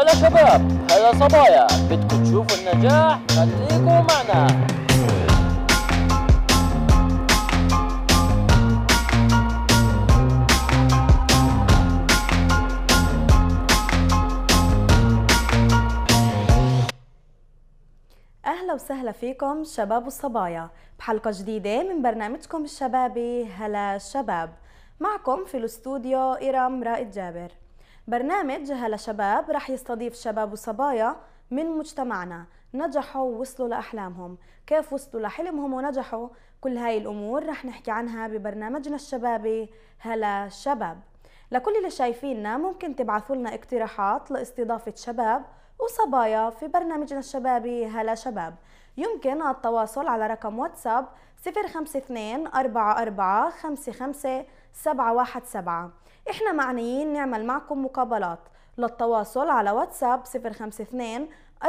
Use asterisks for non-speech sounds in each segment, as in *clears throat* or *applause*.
هلا شباب هلا صبايا بدكم تشوفوا النجاح خليكم معنا أهلا وسهلا فيكم شباب وصبايا بحلقة جديدة من برنامجكم الشبابي هلا شباب معكم في الاستوديو ايرام رائد جابر برنامج هلا شباب رح يستضيف شباب وصبايا من مجتمعنا نجحوا ووصلوا لأحلامهم كيف وصلوا لحلمهم ونجحوا كل هاي الأمور رح نحكي عنها ببرنامجنا الشبابي هلا شباب لكل اللي شايفيننا ممكن تبعثوا لنا اقتراحات لاستضافة شباب وصبايا في برنامجنا الشبابي هلا شباب يمكن التواصل على رقم واتساب 052 44 55 717 احنا معنيين نعمل معكم مقابلات للتواصل على واتساب 052 4455717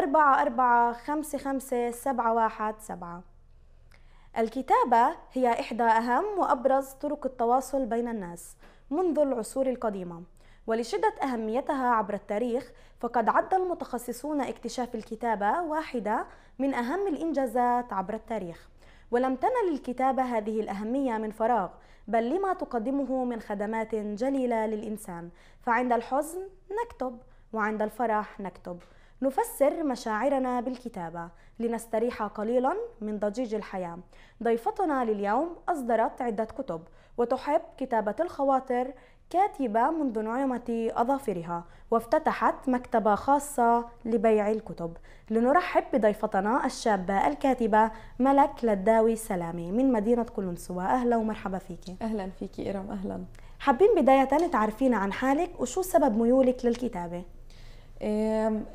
الكتابة هي إحدى أهم وأبرز طرق التواصل بين الناس منذ العصور القديمة ولشدة أهميتها عبر التاريخ فقد عد المتخصصون اكتشاف الكتابة واحدة من أهم الإنجازات عبر التاريخ ولم تنل الكتابة هذه الأهمية من فراغ بل لما تقدمه من خدمات جليلة للإنسان فعند الحزن نكتب وعند الفرح نكتب نفسر مشاعرنا بالكتابة لنستريح قليلا من ضجيج الحياة ضيفتنا لليوم أصدرت عدة كتب وتحب كتابة الخواطر كاتبة منذ نعومة أظافرها وافتتحت مكتبة خاصة لبيع الكتب لنرحب بضيفتنا الشابة الكاتبة ملك لداوي سلامي من مدينة قلنسوة أهلا ومرحبا فيكي أهلا فيكي إرم أهلا حابين بداية تعرفينا عن حالك وشو سبب ميولك للكتابة؟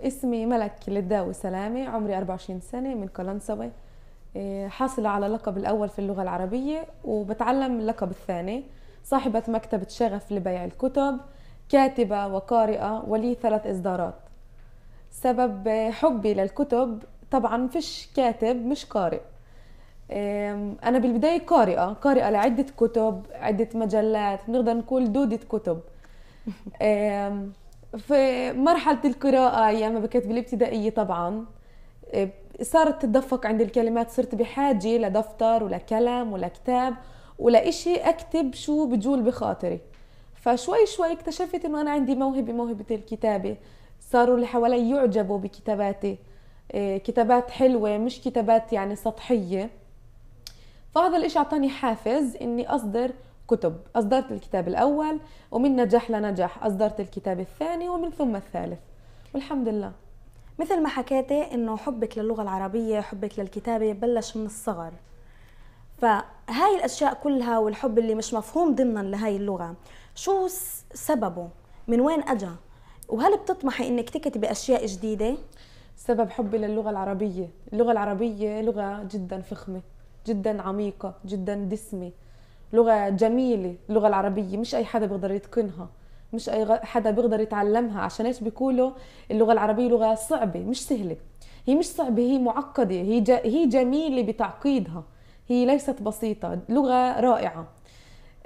اسمي ملك لداوي سلامي عمري 24 سنة من قلنسوة إيه، حاصلة على لقب الأول في اللغة العربية وبتعلم اللقب الثاني صاحبة مكتبة شغف لبيع الكتب كاتبة وقارئة ولي ثلاث إصدارات سبب حبي للكتب طبعا فيش كاتب مش قارئ أنا بالبداية قارئة قارئة لعدة كتب عدة مجلات بنقدر نقول دودة كتب *laughs* في مرحلة القراءة أيام ما كنت بالابتدائية طبعا صارت تتدفق عند الكلمات صرت بحاجة لدفتر ولا ولكتاب ولا كتاب ولإشي أكتب شو بجول بخاطري فشوي شوي اكتشفت إنه أنا عندي موهبة موهبة الكتابة صاروا اللي حوالي يعجبوا بكتاباتي آه، كتابات حلوة مش كتابات يعني سطحية فهذا الإشي أعطاني حافز إني أصدر كتب أصدرت الكتاب الأول ومن نجاح لنجاح أصدرت الكتاب الثاني ومن ثم الثالث والحمد لله مثل ما حكيتي انه حبك للغه العربيه حبك للكتابه بلش من الصغر فهاي الاشياء كلها والحب اللي مش مفهوم ضمنا لهاي اللغه شو سببه من وين اجى وهل بتطمحي انك تكتبي اشياء جديده سبب حبي للغه العربيه اللغه العربيه لغه جدا فخمه جدا عميقه جدا دسمه لغه جميله اللغه العربيه مش اي حدا بيقدر يتقنها مش اي حدا بيقدر يتعلمها عشان ايش بيقولوا اللغه العربيه لغه صعبه مش سهله هي مش صعبه هي معقده هي هي جميله بتعقيدها هي ليست بسيطة لغة رائعة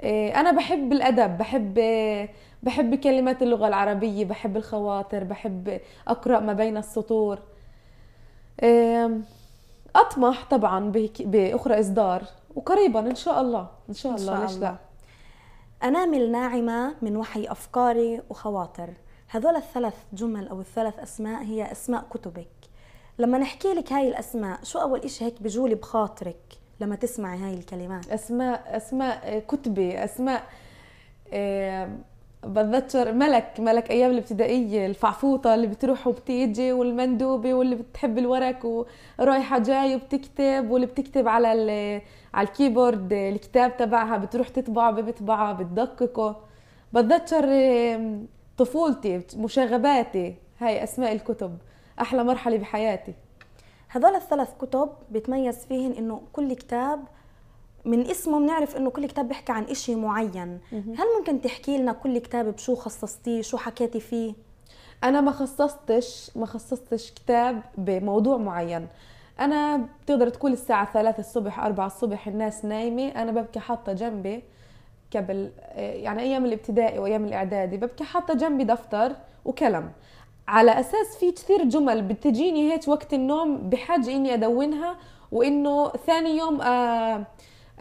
إيه، أنا بحب الأدب بحب بحب كلمات اللغة العربية بحب الخواطر بحب أقرأ ما بين السطور إيه، أطمح طبعا بأخرى إصدار وقريبا إن شاء الله إن شاء الله, إن شاء ليش لا أنامل ناعمة من وحي أفكاري وخواطر هذول الثلاث جمل أو الثلاث أسماء هي أسماء كتبك لما نحكي لك هاي الأسماء شو أول إشي هيك بجولي بخاطرك لما تسمعي هاي الكلمات اسماء اسماء آه، كتبه اسماء آه، بتذكر ملك ملك ايام الابتدائيه الفعفوطه اللي بتروح وبتيجي والمندوبه واللي بتحب الورق ورايحه جاي وبتكتب واللي بتكتب على على الكيبورد الكتاب تبعها بتروح تطبع بتطبعه بتدققه بتذكر طفولتي مشاغباتي هاي اسماء الكتب احلى مرحله بحياتي هذول الثلاث كتب بتميز فيهن انه كل كتاب من اسمه بنعرف انه كل كتاب بيحكي عن إشي معين مم. هل ممكن تحكي لنا كل كتاب بشو خصصتيه شو حكيتي فيه انا ما خصصتش ما خصصتش كتاب بموضوع معين انا بتقدر تقول الساعه 3 الصبح 4 الصبح الناس نايمه انا ببكي حاطه جنبي قبل آه، يعني ايام الابتدائي وايام الاعدادي ببكي حاطه جنبي دفتر وكلم على اساس في كثير جمل بتجيني هيك وقت النوم بحاجه اني ادونها وانه ثاني يوم آه،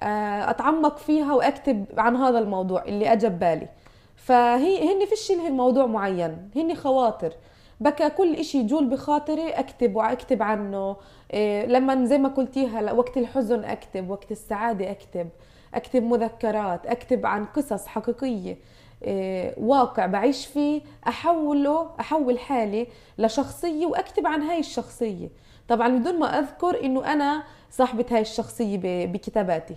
آه، اتعمق فيها واكتب عن هذا الموضوع اللي اجى ببالي فهي هن فيش لهم موضوع معين هن خواطر بكى كل إشي يجول بخاطري أكتب وأكتب عنه إيه، لما زي ما قلتيها وقت الحزن أكتب وقت السعادة أكتب أكتب مذكرات أكتب عن قصص حقيقية آه، واقع بعيش فيه احوله احول حالي لشخصيه واكتب عن هاي الشخصيه طبعا بدون ما اذكر انه انا صاحبه هاي الشخصيه بكتاباتي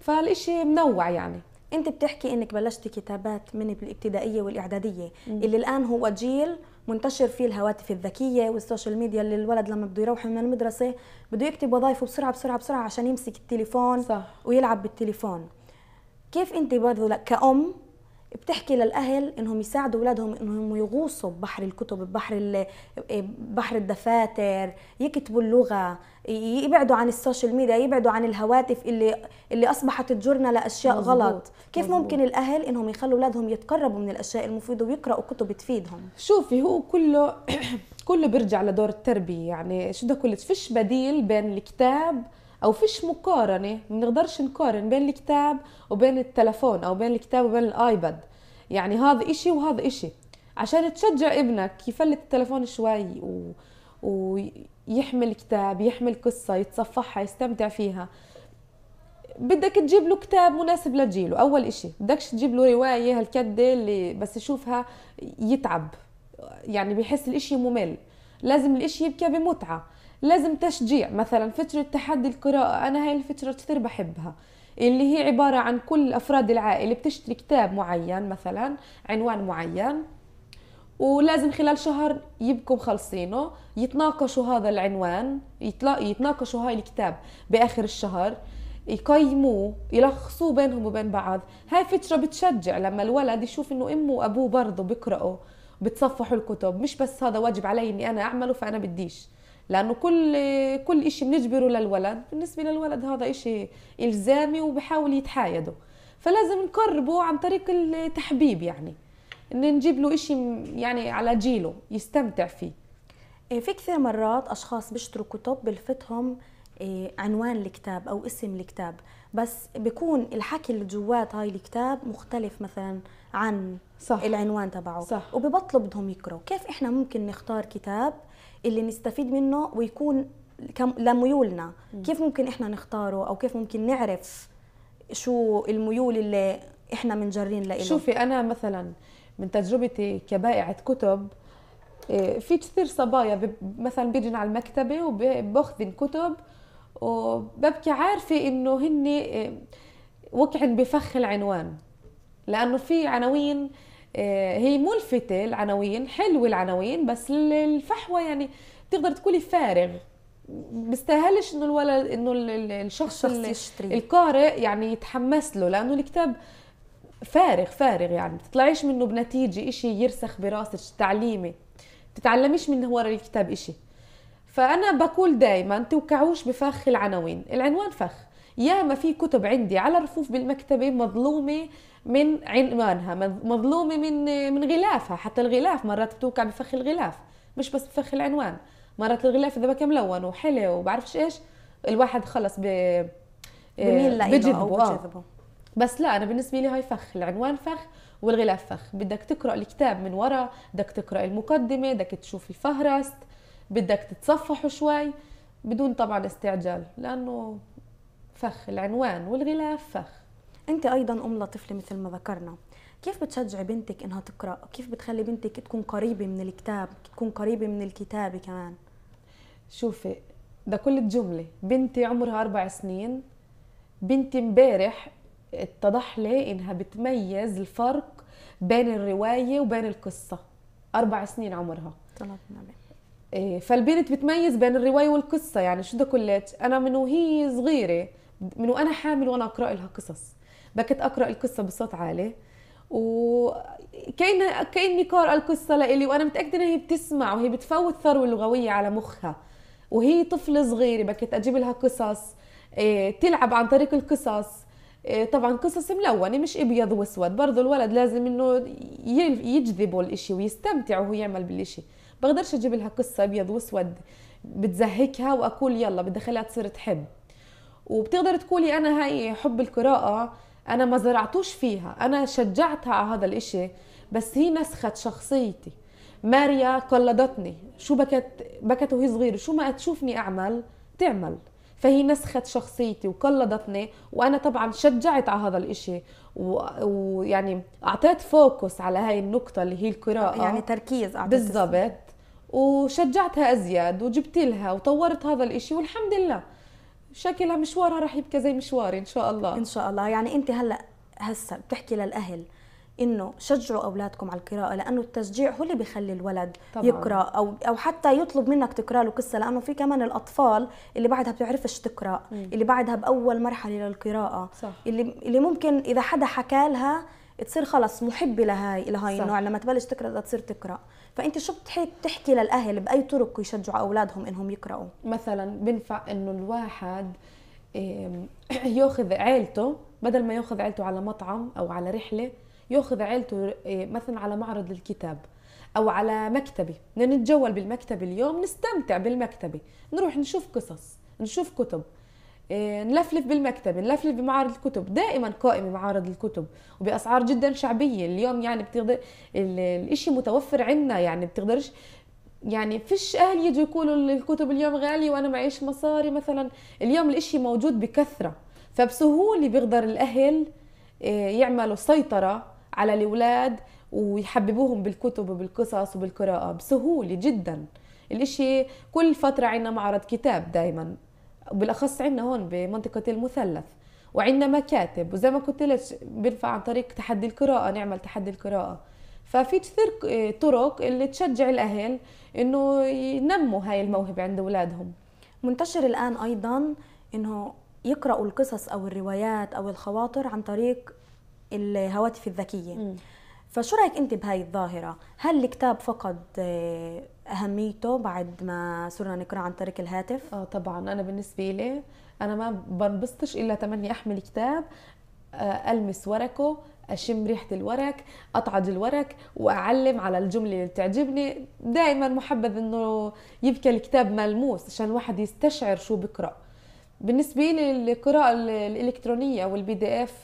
فالإشي منوع يعني انت بتحكي انك بلشتي كتابات من الابتدائيه والاعداديه م. اللي الان هو جيل منتشر فيه الهواتف الذكيه والسوشيال ميديا اللي الولد لما بده يروح من المدرسه بده يكتب وظائفه بسرعه بسرعه بسرعه عشان يمسك التليفون صح. ويلعب بالتليفون كيف انت برضه كأم بتحكي للاهل انهم يساعدوا اولادهم انهم يغوصوا ببحر الكتب ببحر إيه، بحر الدفاتر يكتبوا اللغه يبعدوا عن السوشيال ميديا يبعدوا عن الهواتف اللي اللي اصبحت تجرنا لاشياء مزبوط. غلط كيف مزبوط. ممكن الاهل انهم يخلوا اولادهم يتقربوا من الاشياء المفيده ويقراوا كتب تفيدهم شوفي هو كله *clears throat* كله بيرجع لدور التربيه يعني شو كله فيش بديل بين الكتاب او فيش مقارنه ما بنقدرش نقارن بين الكتاب وبين التلفون او بين الكتاب وبين الايباد يعني هذا إشي وهذا إشي عشان تشجع ابنك يفلت التلفون شوي و... ويحمل كتاب يحمل قصة يتصفحها يستمتع فيها بدك تجيب له كتاب مناسب لجيله أول إشي بدكش تجيب له رواية هالكدة اللي بس يشوفها يتعب يعني بيحس الإشي ممل لازم الإشي يبكى بمتعة لازم تشجيع مثلا فترة تحدي القراءة أنا هاي الفترة كثير بحبها اللي هي عبارة عن كل أفراد العائلة بتشتري كتاب معين مثلا عنوان معين ولازم خلال شهر يبقوا مخلصينه يتناقشوا هذا العنوان يتناقشوا هاي الكتاب بآخر الشهر يقيموه يلخصوه بينهم وبين بعض هاي فترة بتشجع لما الولد يشوف انه امه وابوه برضه بيقرأوا بتصفحوا الكتب مش بس هذا واجب علي اني انا اعمله فانا بديش لانه كل كل شيء بنجبره للولد بالنسبه للولد هذا شيء الزامي وبحاول يتحايده فلازم نقربه عن طريق التحبيب يعني ان نجيب له شيء يعني على جيله يستمتع فيه إيه، في كثير مرات اشخاص بيشتروا كتب بلفتهم إيه، عنوان الكتاب او اسم الكتاب بس بيكون الحكي اللي جوات هاي الكتاب مختلف مثلا عن صح. العنوان تبعه صح. وببطلوا بدهم يقروا كيف احنا ممكن نختار كتاب اللي نستفيد منه ويكون لميولنا كيف ممكن احنا نختاره او كيف ممكن نعرف شو الميول اللي احنا منجرين له شوفي انا مثلا من تجربتي كبائعه كتب إيه، في كثير صبايا مثلا بيجن على المكتبه وباخذن كتب وببكي عارفه انه هن إيه، وقعن بفخ العنوان لانه في عناوين آه، هي ملفتة العناوين حلوة العناوين بس الفحوى يعني تقدر تقولي فارغ بيستاهلش انه الولد انه الشخص, الشخص القارئ يعني يتحمس له لانه الكتاب فارغ فارغ يعني بتطلعيش منه بنتيجه إشي يرسخ براسك تعليمي بتتعلميش من ورا الكتاب إشي فانا بقول دائما توقعوش بفخ العناوين العنوان فخ ياما في كتب عندي على رفوف بالمكتبه مظلومه من عنوانها مظلومة من من غلافها حتى الغلاف مرات بتوقع بفخ الغلاف مش بس بفخ العنوان مرات الغلاف إذا بكى ملون وحلو وبعرفش إيش الواحد خلص ب آه، بجذبه, بجذبه. بس لا انا بالنسبه لي هاي فخ العنوان فخ والغلاف فخ بدك تقرا الكتاب من ورا بدك تقرا المقدمه بدك تشوف الفهرست بدك تتصفحه شوي بدون طبعا استعجال لانه فخ العنوان والغلاف فخ انت ايضا ام لطفل مثل ما ذكرنا كيف بتشجعي بنتك انها تقرا كيف بتخلي بنتك تكون قريبه من الكتاب تكون قريبه من الكتابه كمان شوفي ده كل جملة بنتي عمرها أربع سنين بنتي امبارح اتضح لي إنها بتميز الفرق بين الرواية وبين القصة أربع سنين عمرها طلعت نعم فالبنت بتميز بين الرواية والقصة يعني شو ده كلت أنا من وهي صغيرة من وأنا حامل وأنا أقرأ لها قصص بكت اقرا القصه بصوت عالي وكأن كأني قارئة القصة لإلي وأنا متأكدة إنها هي بتسمع وهي بتفوت ثروة لغوية على مخها وهي طفلة صغيرة بكت أجيب لها قصص إيه، تلعب عن طريق القصص إيه، طبعا قصص ملونة مش أبيض وأسود برضه الولد لازم إنه يجذبه الإشي ويستمتع وهو يعمل بالإشي بقدرش أجيب لها قصة أبيض وأسود بتزهكها وأقول يلا بدي أخليها تصير تحب وبتقدر تقولي أنا هاي حب القراءة انا ما زرعتوش فيها انا شجعتها على هذا الاشي بس هي نسخت شخصيتي ماريا قلدتني شو بكت بكت وهي صغيره شو ما تشوفني اعمل تعمل فهي نسخت شخصيتي وقلدتني وانا طبعا شجعت على هذا الاشي ويعني اعطيت فوكس على هاي النقطه اللي هي القراءه يعني تركيز اعطيت بالضبط وشجعتها ازيد وجبت لها وطورت هذا الاشي والحمد لله شكلها مشوارها رح يبقى زي مشواري ان شاء الله ان شاء الله يعني انت هلا هسه بتحكي للاهل انه شجعوا اولادكم على القراءه لانه التشجيع هو اللي بيخلي الولد طبعا. يقرا او او حتى يطلب منك تقرا له قصه لانه في كمان الاطفال اللي بعدها بتعرفش تقرا مم. اللي بعدها باول مرحله للقراءه صح. اللي اللي ممكن اذا حدا حكى لها تصير خلص محبه لهاي لهاي النوع لما تبلش تقرا تصير تقرا فانت شو بتحكي للاهل باي طرق يشجعوا اولادهم انهم يقراوا مثلا بنفع انه الواحد *clears throat* ياخذ عيلته بدل ما ياخذ عيلته على مطعم او على رحله ياخذ عيلته إيه، مثلا على معرض الكتاب او على مكتبه نتجول بالمكتبه اليوم نستمتع بالمكتبه نروح نشوف قصص نشوف كتب إيه، نلفلف بالمكتبة نلفلف بمعارض الكتب دائما قائمة معارض الكتب وبأسعار جدا شعبية اليوم يعني بتقدر الشيء متوفر عندنا يعني بتقدرش يعني فيش أهل يجوا يقولوا الكتب اليوم غالية وأنا معيش مصاري مثلا اليوم الإشي موجود بكثرة فبسهولة بيقدر الأهل إيه، يعملوا سيطرة على الأولاد ويحببوهم بالكتب وبالقصص وبالقراءة بسهولة جدا الإشي كل فترة عنا معرض كتاب دايما وبالاخص عندنا هون بمنطقه المثلث وعندنا مكاتب وزي ما قلت لك بينفع عن طريق تحدي القراءه نعمل تحدي القراءه ففي كثير طرق اللي تشجع الاهل انه ينموا هاي الموهبه عند اولادهم منتشر الان ايضا انه يقراوا القصص او الروايات او الخواطر عن طريق الهواتف الذكيه م. فشو رايك انت بهاي الظاهره هل الكتاب فقد آه، اهميته بعد ما صرنا نقرا عن طريق الهاتف اه طبعا انا بالنسبه لي انا ما بنبسطش الا تمني احمل كتاب آه، المس ورقه اشم ريحه الورق اطعج الورق واعلم على الجمله اللي بتعجبني دائما محبذ انه يبكى الكتاب ملموس عشان الواحد يستشعر شو بقرا بالنسبه لي القراءه الالكترونيه والبي دي اف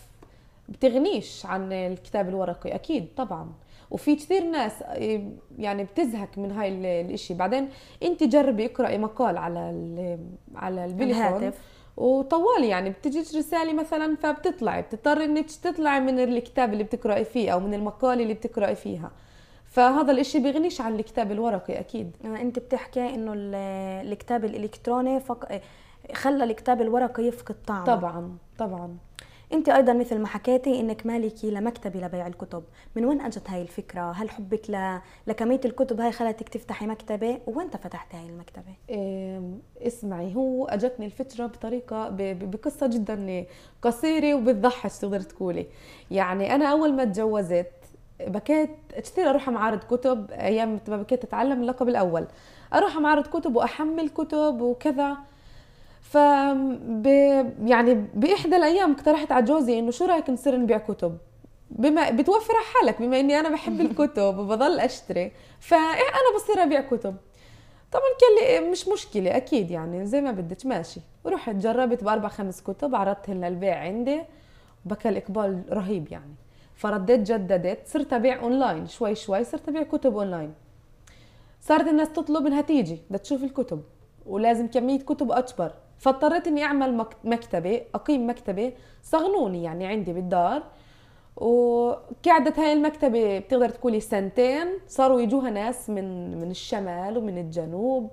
بتغنيش عن الكتاب الورقي اكيد طبعا وفي كثير ناس آه، يعني بتزهق من هاي الاشي بعدين انت جربي اقراي مقال على على البليفون وطوالي يعني بتجيك رساله مثلا فبتطلعي بتضطري انك تطلعي من الكتاب اللي بتقراي فيه او من المقال اللي بتقراي فيها فهذا الاشي بيغنيش عن الكتاب الورقي اكيد آه، انت بتحكي انه الكتاب الالكتروني فق... خلى الكتاب الورقي يفقد طعمه طبعا طبعا انت ايضا مثل ما حكيتي انك مالكي لمكتبي لبيع الكتب من وين اجت هاي الفكره هل حبك ل... لكميه الكتب هاي خلتك تفتحي مكتبه وين فتحتي هاي المكتبه إيه اسمعي هو اجتني الفكره بطريقه ب... بقصه جدا قصيره وبتضحك تقدر تقولي يعني انا اول ما اتجوزت بكيت كثير اروح معارض كتب ايام ما بكيت اتعلم اللقب الاول اروح معارض كتب واحمل كتب وكذا ف يعني باحدى الايام اقترحت على جوزي انه شو رايك نصير نبيع كتب بما بتوفر على حالك بما اني انا بحب *laughs* الكتب وبضل اشتري فانا إيه، بصير ابيع كتب طبعا قال لي مش مشكله اكيد يعني زي ما بدك ماشي ورحت جربت باربع خمس كتب عرضتهن للبيع عندي بكى الاقبال رهيب يعني فرديت جددت صرت ابيع اونلاين شوي شوي صرت ابيع كتب اونلاين صارت الناس تطلب انها تيجي بدها تشوف الكتب ولازم كميه كتب اكبر فاضطريت اني اعمل مكتبه اقيم مكتبه صغنوني يعني عندي بالدار وقعدت هاي المكتبة بتقدر تقولي سنتين صاروا يجوها ناس من من الشمال ومن الجنوب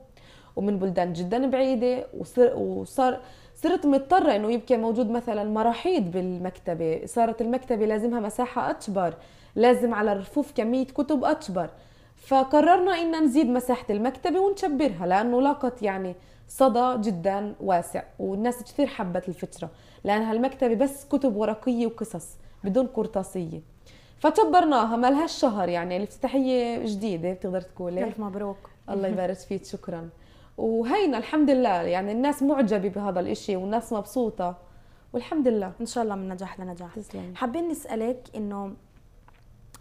ومن بلدان جدا بعيدة وصار, وصار صرت مضطرة انه يبقى موجود مثلا مراحيض بالمكتبة صارت المكتبة لازمها مساحة اكبر لازم على الرفوف كمية كتب اكبر فقررنا ان نزيد مساحة المكتبة ونشبرها لانه لاقت يعني صدى جدا واسع والناس كثير حبت الفكرة لأن هالمكتبة بس كتب ورقية وقصص بدون قرطاسية فكبرناها ما لهاش شهر يعني الافتتاحية جديدة بتقدر تقولي ألف مبروك الله *laughs* يبارك فيك شكرا وهينا الحمد لله يعني الناس معجبة بهذا الإشي والناس مبسوطة والحمد لله إن شاء الله من نجاح لنجاح تسلمي حابين نسألك إنه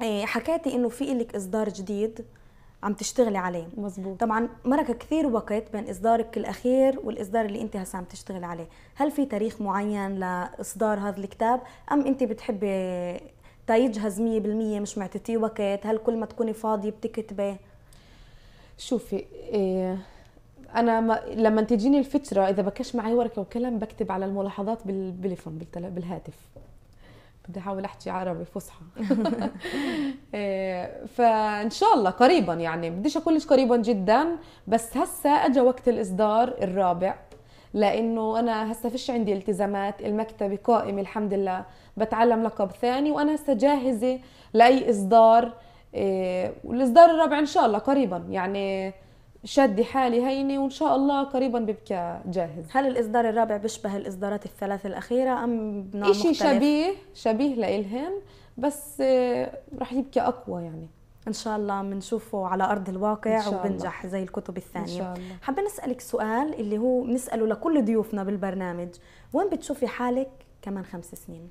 إيه، حكيتي إنه في لك إصدار جديد عم تشتغلي عليه مزبوط. طبعا مرق كثير وقت بين اصدارك الاخير والاصدار اللي انت هسه عم تشتغلي عليه هل في تاريخ معين لاصدار هذا الكتاب ام انت بتحبي تيجهز 100% مش معتتي وقت هل كل ما تكوني فاضيه بتكتبي شوفي إيه انا ما لما تجيني الفتره اذا بكش معي ورقه وكلام بكتب على الملاحظات بالبليفون بالهاتف بدي احاول احكي عربي فصحى *laughs* إيه، فان شاء الله قريبا يعني بديش اقول قريبا جدا بس هسه اجى وقت الاصدار الرابع لانه انا هسه فيش عندي التزامات المكتبه قائمه الحمد لله بتعلم لقب ثاني وانا هسه جاهزه لاي اصدار إيه، والاصدار الرابع ان شاء الله قريبا يعني شادي حالي هيني وان شاء الله قريبا ببكى جاهز هل الاصدار الرابع بيشبه الاصدارات الثلاث الاخيره ام نوع إشي مختلف؟ شبيه شبيه لإلهم بس آه، رح يبكي اقوى يعني ان شاء الله بنشوفه على ارض الواقع وبنجح الله. زي الكتب الثانيه إن شاء الله. حابه نسالك سؤال اللي هو بنساله لكل ضيوفنا بالبرنامج وين بتشوفي حالك كمان خمس سنين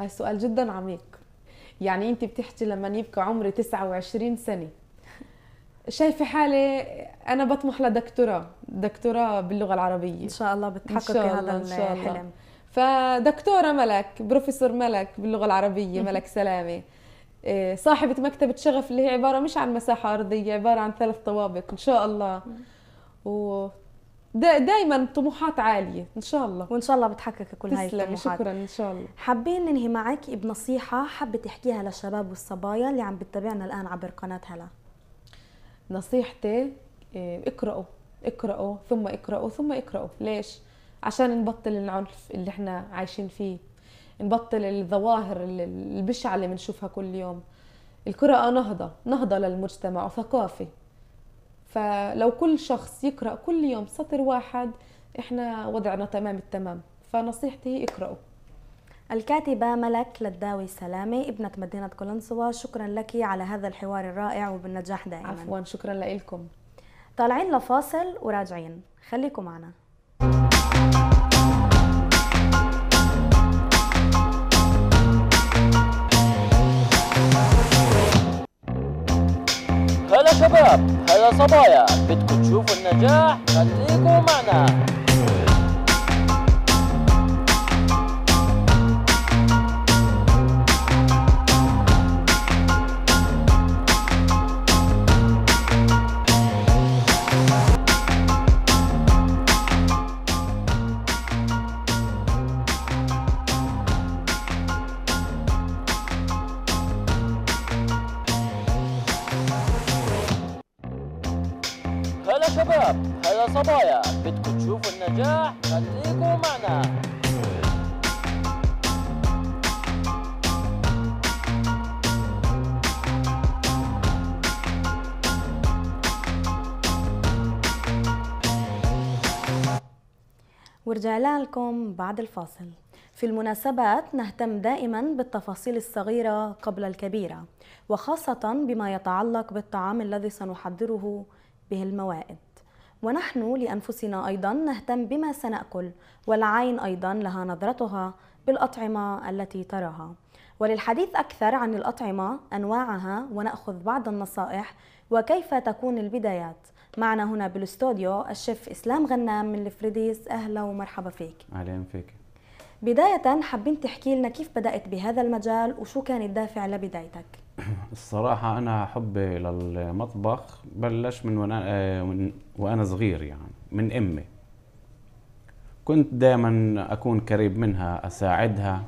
هاي سؤال جدا عميق يعني انت بتحكي لما يبقى عمري 29 سنه شايفه حالي انا بطمح لدكتوراه دكتوراه باللغه العربيه ان شاء الله بتحققي هذا الحلم الله. فدكتوره ملك بروفيسور ملك باللغه العربيه ملك سلامه إيه، صاحبة مكتبة شغف اللي هي عبارة مش عن مساحة أرضية عبارة عن ثلاث طوابق إن شاء الله و دائما طموحات عالية إن شاء الله وإن شاء الله بتحقق كل هاي الطموحات شكرا إن شاء الله حابين ننهي معك بنصيحة حابة تحكيها للشباب والصبايا اللي عم بتتابعنا الآن عبر قناة هلا نصيحتي آه، اقرأوا اقرأوا ثم اقرأوا ثم اقرأوا ليش؟ عشان نبطل العنف اللي احنا عايشين فيه نبطل الظواهر البشعة اللي بنشوفها كل يوم القراءة نهضة نهضة للمجتمع وثقافة فلو كل شخص يقرأ كل يوم سطر واحد احنا وضعنا تمام التمام فنصيحتي هي اقرأوا الكاتبة ملك للداوي سلامة ابنة مدينة كولنسوا شكرا لك على هذا الحوار الرائع وبالنجاح دائما عفوا شكرا لكم طالعين لفاصل وراجعين خليكم معنا هلا شباب هلا صبايا بدكم تشوفوا النجاح خليكم معنا ورجعنا لكم بعد الفاصل في المناسبات نهتم دائما بالتفاصيل الصغيرة قبل الكبيرة وخاصة بما يتعلق بالطعام الذي سنحضره به الموائد ونحن لأنفسنا أيضا نهتم بما سنأكل والعين أيضا لها نظرتها بالأطعمة التي تراها وللحديث أكثر عن الأطعمة أنواعها ونأخذ بعض النصائح وكيف تكون البدايات معنا هنا بالاستوديو الشيف اسلام غنام من الفريديس اهلا ومرحبا فيك اهلا فيك بداية حابين تحكي لنا كيف بدأت بهذا المجال وشو كان الدافع لبدايتك؟ *clears throat* الصراحة أنا حبي للمطبخ بلش من وأنا, آه، من وأنا صغير يعني من أمي كنت دائما أكون قريب منها أساعدها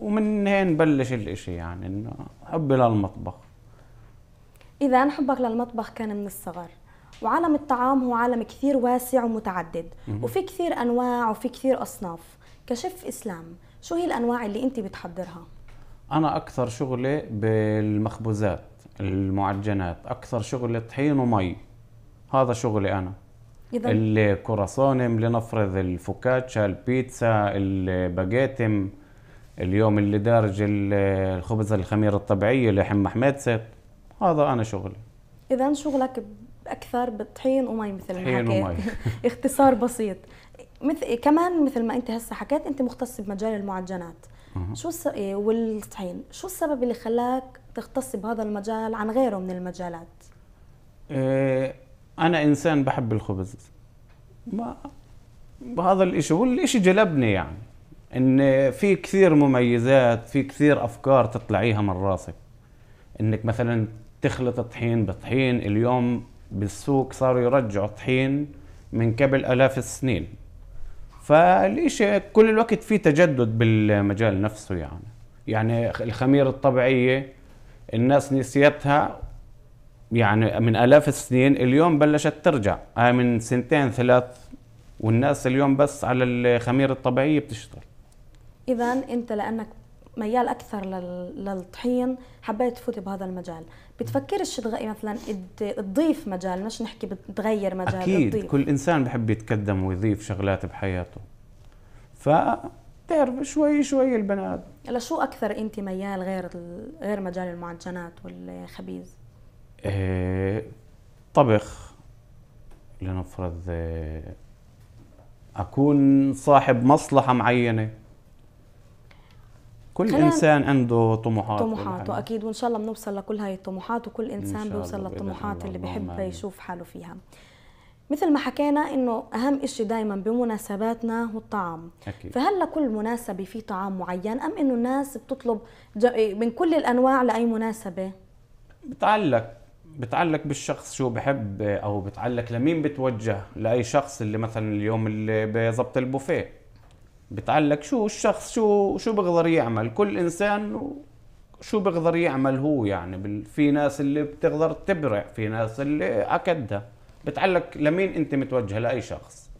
ومن هين بلش الإشي يعني إنه حبي للمطبخ إذا حبك للمطبخ كان من الصغر وعالم الطعام هو عالم كثير واسع ومتعدد وفي كثير انواع وفي كثير اصناف كشف اسلام شو هي الانواع اللي انت بتحضرها انا اكثر شغلي بالمخبوزات المعجنات اكثر شغلي طحين ومي هذا شغلي انا اذا الكراسونم لنفرض الفوكاتشا البيتزا الباجيتم اليوم اللي دارج الخبز الخميره الطبيعيه لحم حميدست هذا انا شغلي اذا شغلك اكثر بالطحين ومي مثل ما حكيت *laughs* اختصار بسيط مثل كمان مثل ما انت هسه حكيت انت مختص بمجال المعجنات شو الس... إيه، والطحين شو السبب اللي خلاك تختص بهذا المجال عن غيره من المجالات إيه، انا انسان بحب الخبز ما بهذا الاشي والاشي جلبني يعني ان في كثير مميزات في كثير افكار تطلعيها من راسك انك مثلا تخلط الطحين بطحين اليوم بالسوق صاروا يرجعوا طحين من قبل آلاف السنين فالإشي كل الوقت في تجدد بالمجال نفسه يعني يعني الخمير الطبيعية الناس نسيتها يعني من آلاف السنين اليوم بلشت ترجع هاي من سنتين ثلاث والناس اليوم بس على الخمير الطبيعية بتشتغل إذا أنت لأنك ميال اكثر للطحين حبيت تفوتي بهذا المجال بتفكرش تغ... مثلا تضيف مجال مش نحكي بتغير مجال اكيد الضيف. كل انسان بحب يتقدم ويضيف شغلات بحياته ف تعرف شوي شوي البنات لشو اكثر انت ميال غير غير مجال المعجنات والخبيز إيه طبخ لنفرض إيه اكون صاحب مصلحه معينه كل انسان عنده طموحات طموحاته اكيد وان شاء الله بنوصل لكل هاي الطموحات وكل انسان إن بيوصل للطموحات اللي بحب يشوف حاله فيها مثل ما حكينا انه اهم شيء دائما بمناسباتنا هو الطعام أكيد. فهل لكل مناسبه في طعام معين ام انه الناس بتطلب إيه، من كل الانواع لاي مناسبه بتعلق بتعلق بالشخص شو بحب او بتعلق لمين بتوجه لاي شخص اللي مثلا اليوم اللي بيظبط البوفيه بتعلق شو الشخص شو شو بقدر يعمل كل انسان شو بقدر يعمل هو يعني في ناس اللي بتقدر تبرع في ناس اللي اكدها بتعلق لمين انت متوجهه لاي شخص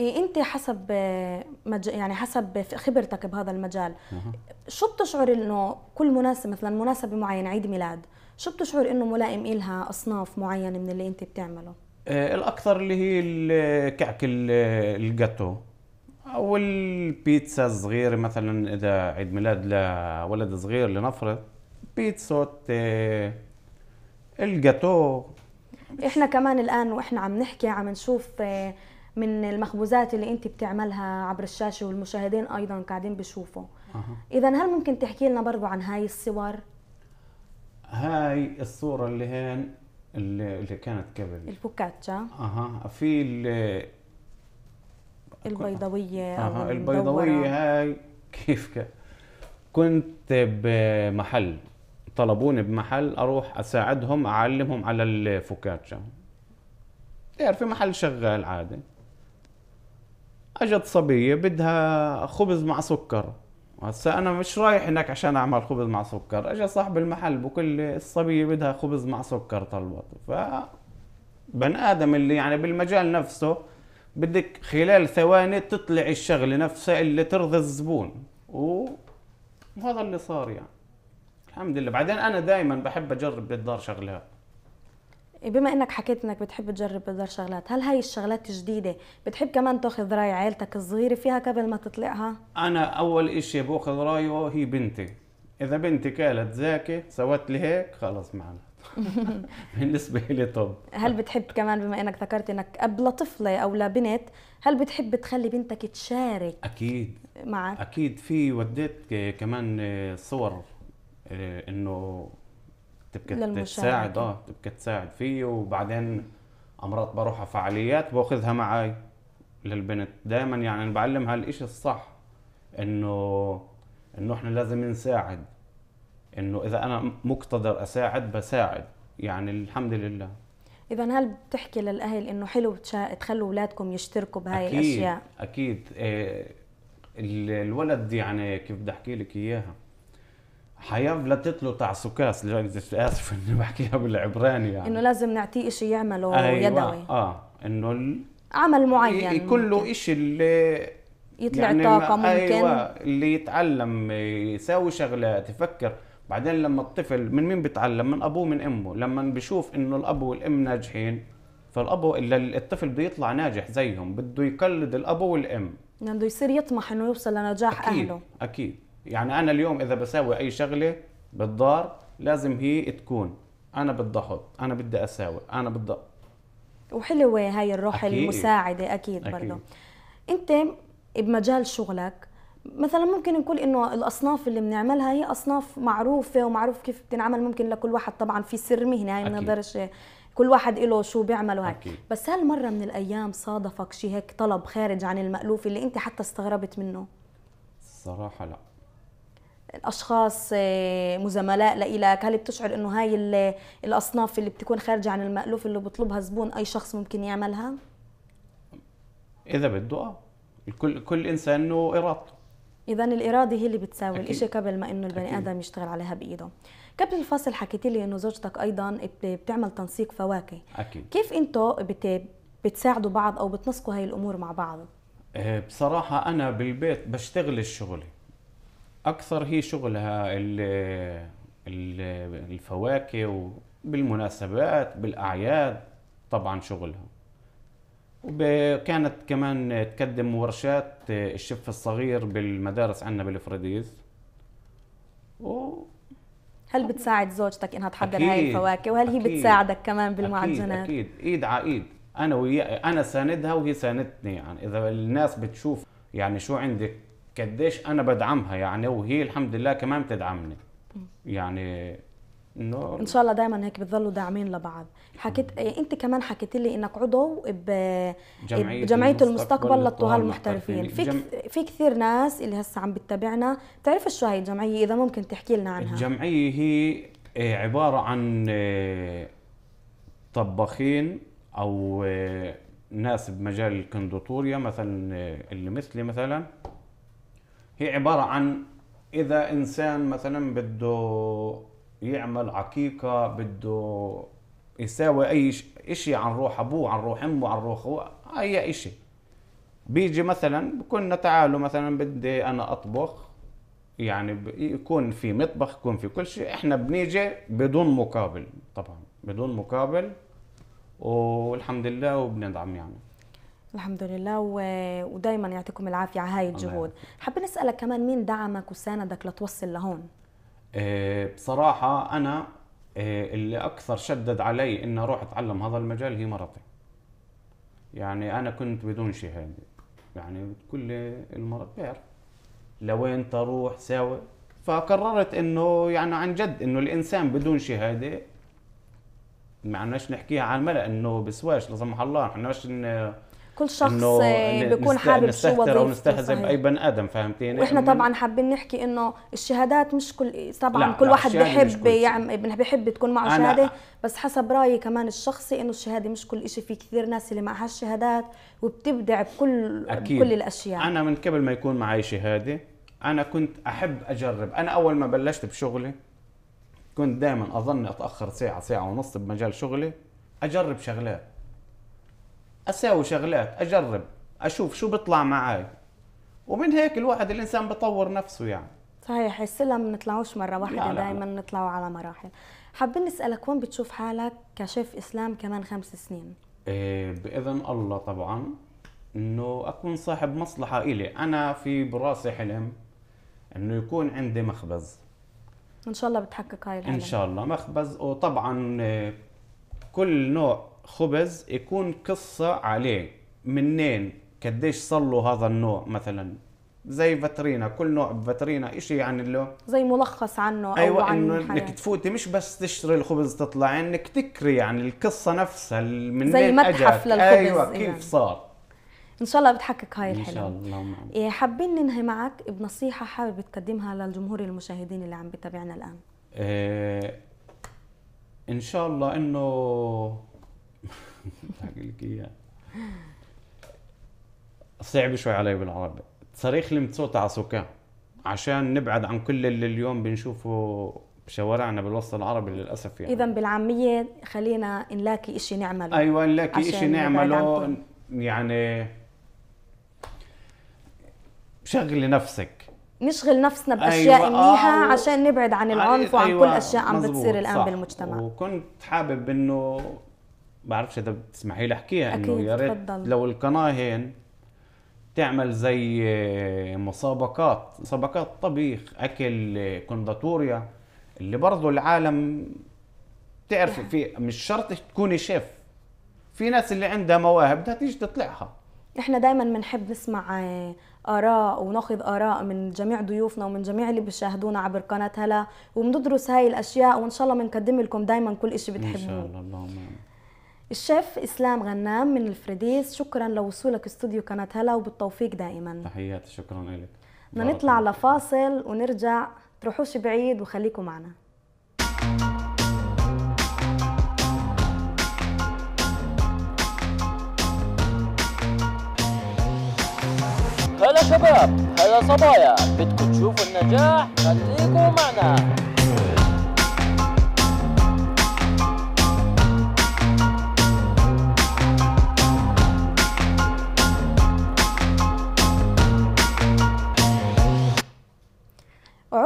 إيه انت حسب مج... يعني حسب خبرتك بهذا المجال شو بتشعر انه كل مناسبه مثلا مناسبه معينه عيد ميلاد شو بتشعر انه ملائم إلها اصناف معينه من اللي انت بتعمله إيه، الاكثر اللي هي الكعك الجاتو او البيتزا الصغيره مثلا اذا عيد ميلاد لولد صغير لنفرض بيتزا الجاتو احنا كمان الان واحنا عم نحكي عم نشوف آه، من المخبوزات اللي انت بتعملها عبر الشاشه والمشاهدين ايضا قاعدين بيشوفوا اذا هل ممكن تحكي لنا برضو عن هاي الصور هاي الصوره اللي هين اللي, اللي كانت قبل البوكاتشا اها في البيضاويه أو البيضاويه هاي *laughs* كيف ك... كنت بمحل طلبوني بمحل اروح اساعدهم اعلمهم على الفوكاتشا في محل شغال عادي اجت صبيه بدها خبز مع سكر هسا انا مش رايح هناك عشان اعمل خبز مع سكر اجى صاحب المحل بكل الصبيه بدها خبز مع سكر طلبت ف بني ادم اللي يعني بالمجال نفسه بدك خلال ثواني تطلع الشغله نفسها اللي ترضي الزبون وهذا اللي صار يعني الحمد لله بعدين انا دائما بحب اجرب بالدار شغلات إيه، بما انك حكيت انك بتحب تجرب بالدار شغلات هل هاي الشغلات الجديده بتحب كمان تاخذ راي عائلتك الصغيره فيها قبل ما تطلعها انا اول إشي باخذ رايه هي بنتي اذا بنتي كانت زاكي سوت لي هيك خلص معنا *laughs* بالنسبة لي طب هل بتحب كمان بما انك ذكرت انك اب لطفلة او لبنت هل بتحب تخلي بنتك تشارك اكيد معك اكيد في وديت كمان صور آه، انه تبكى تساعد اه تبكى تساعد فيه وبعدين امرات بروح على فعاليات باخذها معي للبنت دائما يعني بعلمها الاشي الصح انه انه احنا لازم نساعد انه اذا انا مقتدر اساعد بساعد يعني الحمد لله اذا هل بتحكي للاهل انه حلو تخلوا اولادكم يشتركوا بهاي أكيد الاشياء اكيد إيه الولد يعني كيف بدي احكي لك اياها تطلو تاع تعسكاس اسف *laughs* اني بحكيها بالعبراني يعني انه لازم نعطيه شيء يعمله أيوة. يدوي اه انه ال... عمل معين يكون له شيء اللي يطلع يعني طاقه أيوة، ممكن ايوه اللي يتعلم يساوي شغلات يفكر بعدين لما الطفل من مين بتعلم من ابوه من امه لما بشوف انه الاب والام ناجحين فالاب الطفل بده يطلع ناجح زيهم بده يقلد الاب والام يعني بده يصير يطمح انه يوصل لنجاح أكيد. اهله اكيد يعني انا اليوم اذا بساوي اي شغله بالدار لازم هي تكون انا بدي احط انا بدي اساوي انا بدي وحلوه هاي الروح أكيد. المساعده اكيد, أكيد. برضه انت بمجال شغلك مثلا ممكن نقول انه الاصناف اللي بنعملها هي اصناف معروفه ومعروف كيف بتنعمل ممكن لكل واحد طبعا في سر مهنه هاي ما نقدرش كل واحد له شو بيعمل وهيك بس هل مره من الايام صادفك شيء هيك طلب خارج عن المالوف اللي انت حتى استغربت منه الصراحه لا الاشخاص آه، مزملاء لإلك هل بتشعر انه هاي الاصناف اللي بتكون خارجه عن المالوف اللي بيطلبها زبون اي شخص ممكن يعملها اذا بده آه. كل كل انسان له ارادته اذا الاراده هي اللي بتساوي الشيء قبل ما انه البني ادم يشتغل عليها بايده قبل الفصل حكيت لي انه زوجتك ايضا بتعمل تنسيق فواكه اكيد كيف انتوا بتساعدوا بعض او بتنسقوا هاي الامور مع بعض إيه، بصراحه انا بالبيت بشتغل الشغل اكثر هي شغلها ال الفواكه وبالمناسبات بالاعياد طبعا شغلها وكانت كمان تقدم ورشات آه، الشف الصغير بالمدارس عندنا بالفريديز و... هل بتساعد زوجتك انها تحضر أكيد. هاي الفواكه وهل أكيد. هي بتساعدك كمان بالمعجنات اكيد اكيد ايد على ايد انا ويا انا ساندها وهي ساندتني يعني اذا الناس بتشوف يعني شو عندك قديش انا بدعمها يعني وهي الحمد لله كمان بتدعمني يعني نعم. ان شاء الله دايما هيك بتضلوا داعمين لبعض حكيت إيه، انت كمان حكيت لي انك عضو بجمعيه, بجمعية المستقبل للطهاه المحترفين في جم... في كثير ناس اللي هسه عم بتتابعنا بتعرف شو هي الجمعيه اذا ممكن تحكي لنا عنها الجمعيه هي إيه، عباره عن إيه، طباخين او ناس بمجال الكندوتوريا مثلا اللي مثلي مثلا هي عباره عن اذا انسان مثلا بده يعمل عقيقة بده يساوي أي شيء عن روح أبوه عن روح أمه عن روح أخوه أي شيء بيجي مثلا كنا تعالوا مثلا بدي أنا أطبخ يعني يكون في مطبخ يكون في كل شيء احنا بنيجي بدون مقابل طبعا بدون مقابل والحمد لله وبندعم يعني الحمد لله و... ودايما يعطيكم العافيه على هاي الجهود حابين نسالك كمان مين دعمك وساندك لتوصل لهون آه، بصراحه انا آه، اللي اكثر شدد علي اني اروح اتعلم هذا المجال هي مرتي يعني انا كنت بدون شهاده يعني بتقول لي المرض بيعرف لوين تروح ساوي فقررت انه يعني عن جد انه الانسان بدون شهاده ما نحكيها على الملا انه بسواش لا سمح الله ما عندناش كل شخص آه، بيكون حابب شو وظيفته ونستهزئ ونستهزئ باي بني ادم فهمتيني واحنا طبعا حابين نحكي انه الشهادات مش كل طبعا لا كل لا واحد بحب يعني بحب تكون معه شهاده بس حسب رايي كمان الشخصي انه الشهاده مش كل شيء في كثير ناس اللي معها الشهادات وبتبدع بكل أكيد. بكل الاشياء انا من قبل ما يكون معي شهاده انا كنت احب اجرب انا اول ما بلشت بشغلي كنت دائما اظن اتاخر ساعه ساعه ونص بمجال شغلي اجرب شغلات اساوي شغلات اجرب اشوف شو بيطلع معي ومن هيك الواحد الانسان بطور نفسه يعني صحيح السلم ما بنطلعوش مرة واحدة دائما نطلعوا على مراحل حابين نسألك وين بتشوف حالك كشيف إسلام كمان خمس سنين إيه بإذن الله طبعا إنه أكون صاحب مصلحة إلي أنا في براسي حلم إنه يكون عندي مخبز إن شاء الله بتحقق هاي الحلم إن شاء الله مخبز وطبعا إيه، كل نوع خبز يكون قصة عليه منين قديش صار له هذا النوع مثلا زي فترينا كل نوع بفترينا شيء عن يعني له زي ملخص عنه أو أيوة عن انه انك تفوتي مش بس تشتري الخبز تطلع انك تكري يعني القصة نفسها من زي متحف للخبز أيوة إيه. كيف يعني. صار ان شاء الله بتحقق هاي الحلم ان شاء الله إيه، حابين ننهي معك بنصيحه حابب تقدمها للجمهور المشاهدين اللي عم بتابعنا الان إيه ان شاء الله انه احكي لك اياه صعب شوي علي بالعربي صريخ متصوت على سكان عشان نبعد عن كل اللي اليوم بنشوفه بشوارعنا بالوسط العربي للاسف يعني اذا بالعاميه خلينا نلاقي شيء نعمله ايوه نلاقي شيء نعمله يعني شغلي نفسك نشغل نفسنا باشياء أيوة منيحه آه عشان نبعد عن العنف أيوة وعن كل أيوة، اشياء عم بتصير الان صح بالمجتمع وكنت حابب انه بعرفش اذا بتسمحي لي احكيها انه يا ريت لو القناه هين تعمل زي آه، مسابقات مسابقات طبيخ اكل آه، كونداتوريا اللي برضه العالم تعرف في مش شرط تكوني شيف في ناس اللي عندها مواهب بدها تيجي تطلعها احنا دايما بنحب نسمع آه، اراء وناخذ اراء من جميع ضيوفنا ومن جميع اللي بيشاهدونا عبر قناه هلا وبندرس هاي الاشياء وان شاء الله بنقدم لكم دايما كل شيء بتحبوه ان شاء الله اللهم الشيف اسلام غنام من الفريديس شكرا لوصولك استوديو قناه هلا وبالتوفيق دائما تحياتي شكرا لك بدنا نطلع لفاصل ونرجع تروحوش بعيد وخليكم معنا هلا شباب هلا صبايا بدكم تشوفوا النجاح خليكم معنا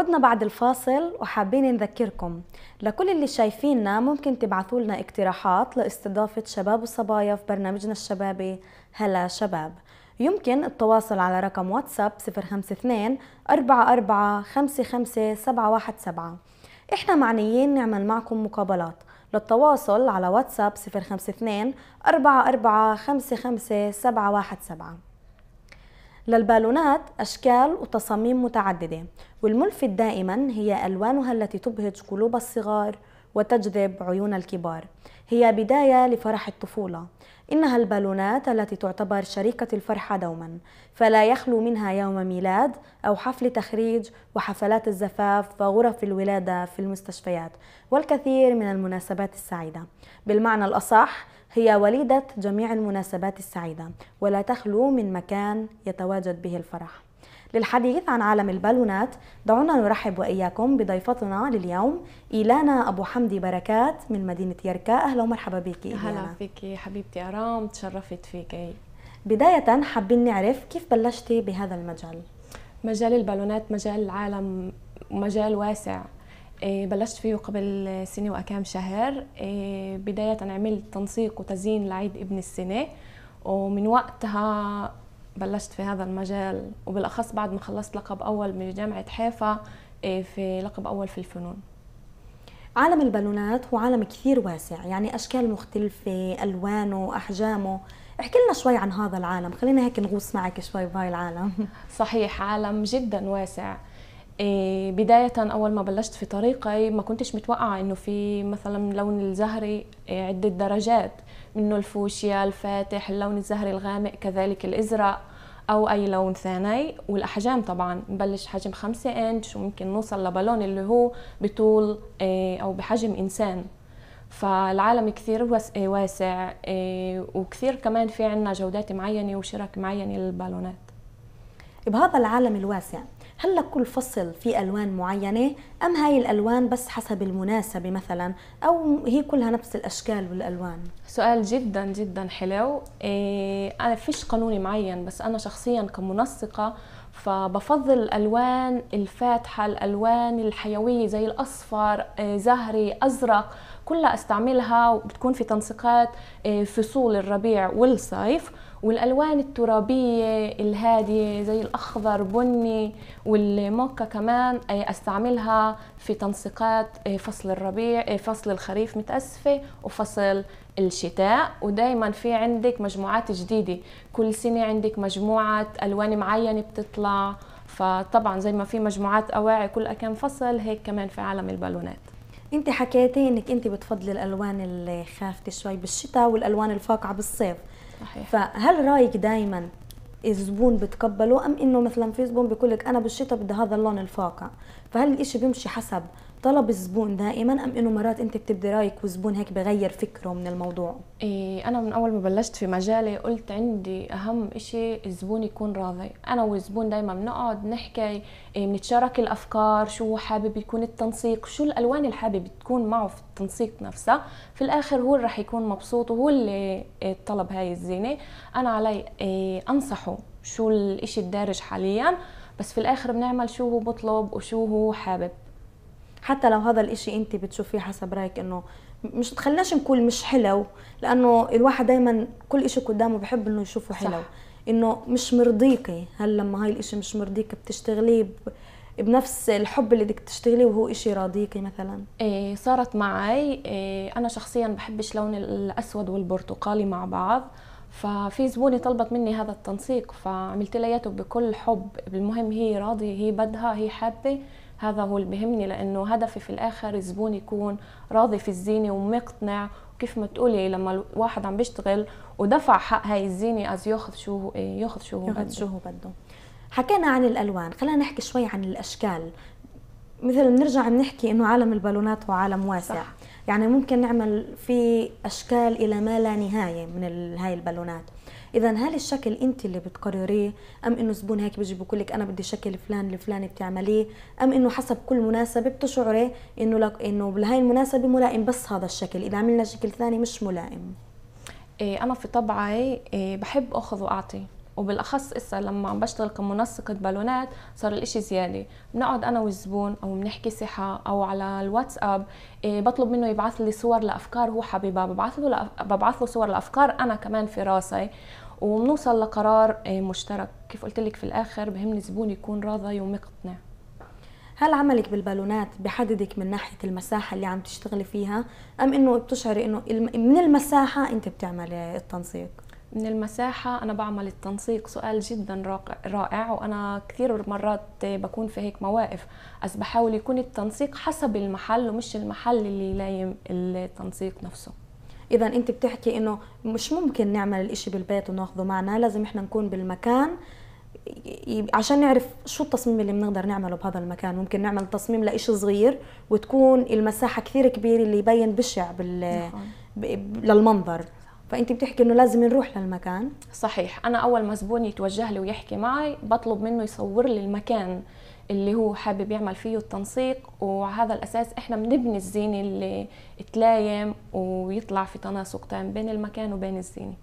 عدنا بعد الفاصل وحابين نذكركم لكل اللي شايفيننا ممكن تبعثوا لنا اقتراحات لاستضافة شباب وصبايا في برنامجنا الشبابي هلا شباب يمكن التواصل على رقم واتساب 052 44 717 احنا معنيين نعمل معكم مقابلات للتواصل على واتساب 052 44 717 للبالونات أشكال وتصاميم متعددة والملفت دائما هي ألوانها التي تبهج قلوب الصغار وتجذب عيون الكبار هي بداية لفرح الطفولة إنها البالونات التي تعتبر شريكة الفرحة دوما فلا يخلو منها يوم ميلاد أو حفل تخريج وحفلات الزفاف وغرف الولادة في المستشفيات والكثير من المناسبات السعيدة بالمعنى الأصح هي وليدة جميع المناسبات السعيدة ولا تخلو من مكان يتواجد به الفرح للحديث عن عالم البالونات دعونا نرحب وإياكم بضيفتنا لليوم إيلانا أبو حمدي بركات من مدينة يركا أهلا ومرحبا بك إيلانا أهلا فيك حبيبتي أرام تشرفت فيكي بداية حابين نعرف كيف بلشتي بهذا المجال مجال البالونات مجال العالم مجال واسع إيه، بلشت فيه قبل سنة وأكام شهر إيه، بداية عملت تنسيق وتزيين لعيد ابن السنة ومن وقتها بلشت في هذا المجال وبالأخص بعد ما خلصت لقب أول بجامعة حيفا إيه، في لقب أول في الفنون عالم البالونات هو عالم كثير واسع يعني أشكال مختلفة ألوانه أحجامه احكي لنا شوي عن هذا العالم خلينا هيك نغوص معك شوي بهاي العالم *laughs* صحيح عالم جدا واسع إيه، بداية أول ما بلشت في طريقي ما كنتش متوقعة إنه في مثلا لون الزهري إيه، عدة درجات منه الفوشيا الفاتح اللون الزهري الغامق كذلك الأزرق أو أي لون ثاني والأحجام طبعا نبلش حجم خمسة إنش وممكن نوصل لبالون اللي هو بطول إيه، أو بحجم إنسان فالعالم كثير واسع وكثير كمان في عنا جودات معينة وشرك معينة للبالونات بهذا العالم الواسع هل كل فصل في ألوان معينة أم هاي الألوان بس حسب المناسبة مثلا أو هي كلها نفس الأشكال والألوان سؤال جدا جدا حلو إيه أنا فيش قانوني معين بس أنا شخصيا كمنسقة فبفضل الالوان الفاتحه الالوان الحيويه زي الاصفر إيه، زهري ازرق كلها استعملها وبتكون في تنسيقات إيه، فصول الربيع والصيف والالوان الترابيه الهاديه زي الاخضر بني والموكا كمان استعملها في تنسيقات إيه، فصل الربيع إيه، فصل الخريف متاسفه وفصل الشتاء ودائما في عندك مجموعات جديده كل سنه عندك مجموعه الوان معينه بتطلع فطبعا زي ما في مجموعات اواعي كل كم فصل هيك كمان في عالم البالونات انت حكيتي انك انت بتفضلي الالوان الخافتة شوي بالشتاء والالوان الفاقعة بالصيف صحيح فهل رايك دائما الزبون بتقبله ام انه مثلا في زبون بيقول لك انا بالشتاء بدي هذا اللون الفاقع فهل الإشي بيمشي حسب طلب الزبون دائما ام انه مرات انت بتبدي رايك والزبون هيك بغير فكره من الموضوع إيه انا من اول ما بلشت في مجالي قلت عندي اهم شيء الزبون يكون راضي انا والزبون دائما بنقعد نحكي إيه، بنتشارك إيه الافكار شو حابب يكون التنسيق شو الالوان اللي حابب تكون معه في التنسيق نفسه في الاخر هو اللي راح يكون مبسوط وهو اللي إيه، طلب هاي الزينه انا علي إيه انصحه شو الإشي الدارج حاليا بس في الاخر بنعمل شو هو بطلب وشو هو حابب حتى لو هذا الاشي انت بتشوفيه حسب رايك انه مش تخليناش نقول مش حلو لانه الواحد دايما كل اشي قدامه بحب انه يشوفه حلو صح. انه مش مرضيكي هل لما هاي الاشي مش مرضيكي بتشتغليه بنفس الحب اللي بدك تشتغليه وهو إشي راضيكي مثلا إيه صارت معي إيه انا شخصيا بحبش لون الاسود والبرتقالي مع بعض ففي زبونه طلبت مني هذا التنسيق فعملت لها اياه بكل حب المهم هي راضيه هي بدها هي حابه هذا هو اللي بيهمني لانه هدفي في الاخر الزبون يكون راضي في الزينه ومقتنع وكيف ما تقولي لما الواحد عم بيشتغل ودفع حق هاي الزينه از إيه، ياخذ شو هو ياخذ شو هو بده شو هو بده حكينا عن الالوان خلينا نحكي شوي عن الاشكال مثل بنرجع بنحكي انه عالم البالونات هو عالم واسع صح. يعني ممكن نعمل في اشكال الى ما لا نهايه من هاي البالونات اذا هل الشكل انت اللي بتقرريه ام انه زبون هيك بيجي بقول لك انا بدي شكل فلان لفلان بتعمليه ام انه حسب كل مناسبه بتشعري انه لك انه لهي المناسبه ملائم بس هذا الشكل اذا عملنا شكل ثاني مش ملائم إيه، انا في طبعي إيه، بحب اخذ واعطي وبالاخص اسا لما عم بشتغل كمنسقه بالونات صار الاشي زياده بنقعد انا والزبون او بنحكي سحه او على الواتساب إيه بطلب منه يبعث لي صور لافكار هو حبيبها ببعث له ببعث له صور لافكار انا كمان في راسي وبنوصل لقرار آه، مشترك كيف قلت لك في الاخر بهمني زبون يكون راضي ومقتنع هل عملك بالبالونات بحددك من ناحيه المساحه اللي عم تشتغلي فيها ام انه بتشعري انه من المساحه انت بتعملي التنسيق من المساحة أنا بعمل التنسيق سؤال جدا رائع وأنا كثير مرات بكون في هيك مواقف بس بحاول يكون التنسيق حسب المحل ومش المحل اللي يلايم التنسيق نفسه اذا انت بتحكي انه مش ممكن نعمل الإشي بالبيت وناخذه معنا لازم احنا نكون بالمكان عشان نعرف شو التصميم اللي بنقدر نعمله بهذا المكان ممكن نعمل تصميم لإشي صغير وتكون المساحه كثير كبيره اللي يبين بشع بال نعم. للمنظر فانت بتحكي انه لازم نروح للمكان صحيح انا اول ما زبون يتوجه لي ويحكي معي بطلب منه يصور لي المكان اللي هو حابب يعمل فيه التنسيق وعلى هذا الاساس احنا بنبني الزينه اللي تلايم ويطلع في تناسق تام بين المكان وبين الزينه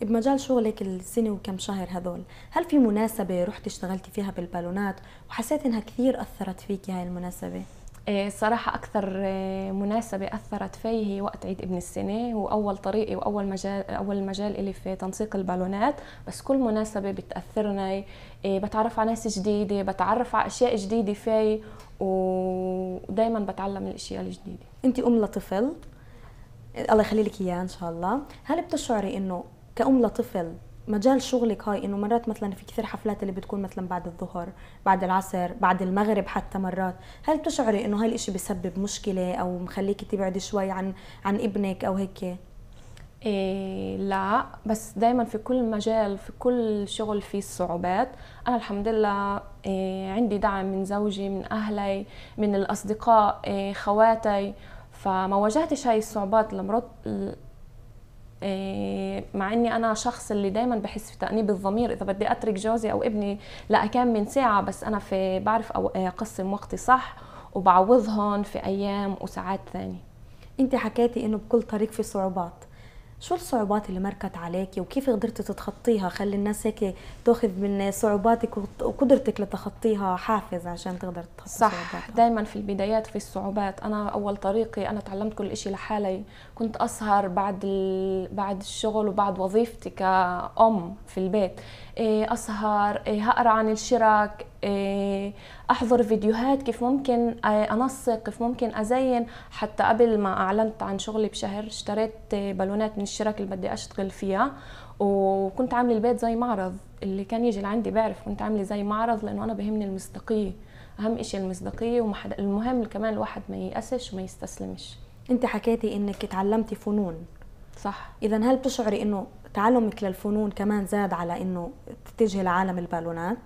بمجال شغلك السنة وكم شهر هذول هل في مناسبة رحت اشتغلتي فيها بالبالونات وحسيت انها كثير اثرت فيكي هاي المناسبة؟ آه، صراحة أكثر آه، مناسبة أثرت في هي وقت عيد ابن السنة وأول طريقي وأول مجال أول مجال إلي في تنسيق البالونات بس كل مناسبة بتأثرني آه، بتعرف على ناس جديدة بتعرف على أشياء جديدة في ودايما بتعلم الأشياء الجديدة أنت أم لطفل الله يخلي لك إياه إن شاء الله هل بتشعري إنه كأم لطفل مجال شغلك هاي انه مرات مثلا في كثير حفلات اللي بتكون مثلا بعد الظهر بعد العصر بعد المغرب حتى مرات هل بتشعري انه هاي الاشي بسبب مشكله او مخليك تبعدي شوي عن عن ابنك او هيك إيه لا بس دائما في كل مجال في كل شغل في صعوبات انا الحمد لله إيه عندي دعم من زوجي من اهلي من الاصدقاء إيه خواتي فما واجهتش هاي الصعوبات لمرات آه، مع اني انا شخص اللي دائما بحس في تانيب الضمير اذا بدي اترك جوزي او ابني لاكم من ساعه بس انا في بعرف آه، اقسم وقتي صح وبعوضهم في ايام وساعات ثانيه انت حكيتي انه بكل طريق في صعوبات شو الصعوبات اللي مركت عليك وكيف قدرت تتخطيها خلي الناس هيك تاخذ من صعوباتك وقدرتك لتخطيها حافز عشان تقدر تتخطى صح دائما في البدايات في الصعوبات انا اول طريقي انا تعلمت كل شيء لحالي كنت اسهر بعد ال... بعد الشغل وبعد وظيفتي كأم في البيت إيه، اسهر إيه، هقرا عن الشرك إيه، احضر فيديوهات كيف ممكن انسق كيف ممكن ازين حتى قبل ما اعلنت عن شغلي بشهر اشتريت بالونات من الشرك اللي بدي اشتغل فيها وكنت عامله البيت زي معرض اللي كان يجي لعندي بعرف كنت عامله زي معرض لانه انا بهمني المصداقيه اهم شيء المصداقيه ومحد... المهم كمان الواحد ما ييأسش وما يستسلمش انت حكيتي انك تعلمتي فنون صح اذا هل بتشعري انه تعلمك للفنون كمان زاد على انه تتجهي لعالم البالونات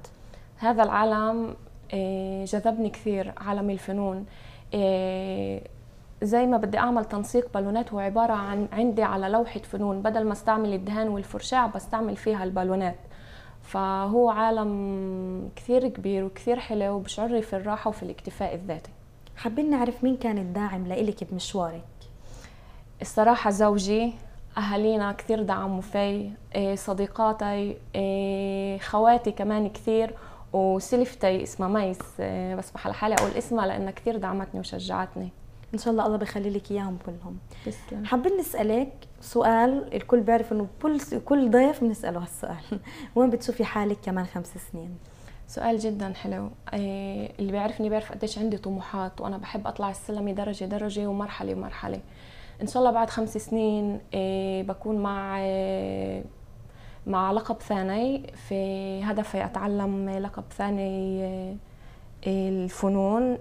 هذا العالم آه، جذبني كثير عالم الفنون آه، زي ما بدي اعمل تنسيق بالونات هو عباره عن عندي على لوحه فنون بدل ما استعمل الدهان والفرشاه بستعمل فيها البالونات فهو عالم كثير كبير وكثير حلو وبشعري في الراحه وفي الاكتفاء الذاتي حابين نعرف مين كان الداعم لإلك بمشوارك الصراحة زوجي أهالينا كثير دعموا في إيه، صديقاتي إيه، خواتي كمان كثير وسلفتي اسمها ميس إيه، بس بحال حالي أقول اسمها لأنها كثير دعمتني وشجعتني ان شاء الله الله بيخلي لك اياهم كلهم تسلم حابين نسالك سؤال الكل بيعرف انه كل كل ضيف بنساله هالسؤال *laughs* وين بتشوفي حالك كمان خمس سنين سؤال جدا حلو اللي بيعرفني بيعرف قديش عندي طموحات وانا بحب اطلع السلم درجه درجه ومرحله ومرحله ان شاء الله بعد خمس سنين آه، بكون مع آه، مع لقب ثاني في هدفي اتعلم لقب ثاني آه، الفنون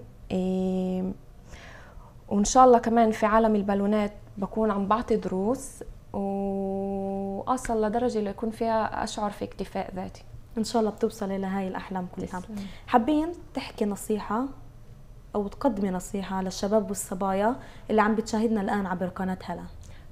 وان شاء الله كمان في عالم البالونات بكون عم بعطي دروس واصل لدرجه اللي يكون فيها اشعر في اكتفاء ذاتي ان شاء الله بتوصلي لهاي الاحلام كلها حابين تحكي نصيحه او تقدمي نصيحه للشباب والصبايا اللي عم بتشاهدنا الان عبر قناه هلا